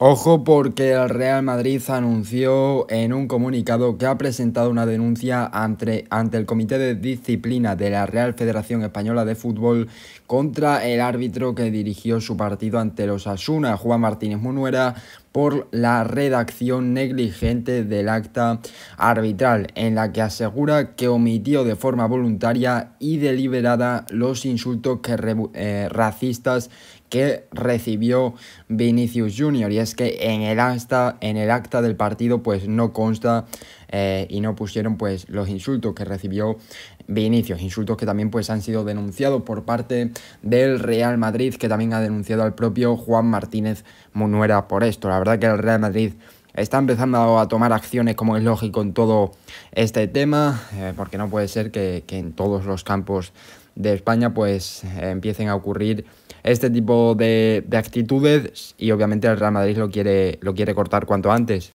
Ojo porque el Real Madrid anunció en un comunicado que ha presentado una denuncia ante, ante, el Comité de Disciplina de la Real Federación Española de Fútbol contra el árbitro que dirigió su partido ante los Asuna, Juan Martínez Munuera, por la redacción negligente del acta arbitral, en la que asegura que omitió de forma voluntaria y deliberada los insultos eh, racistas que recibió Vinicius Jr. Y es que en el, acta, en el acta del partido pues no consta eh, y no pusieron pues los insultos que recibió Vinicius, insultos que también pues han sido denunciados por parte del Real Madrid, que también ha denunciado al propio Juan Martínez Munuera por esto. La verdad que el Real Madrid está empezando a tomar acciones como es lógico en todo este tema, eh, porque no puede ser que, en todos los campos de España pues eh, empiecen a ocurrir este tipo de, de, actitudes y obviamente el Real Madrid lo quiere, lo quiere cortar cuanto antes.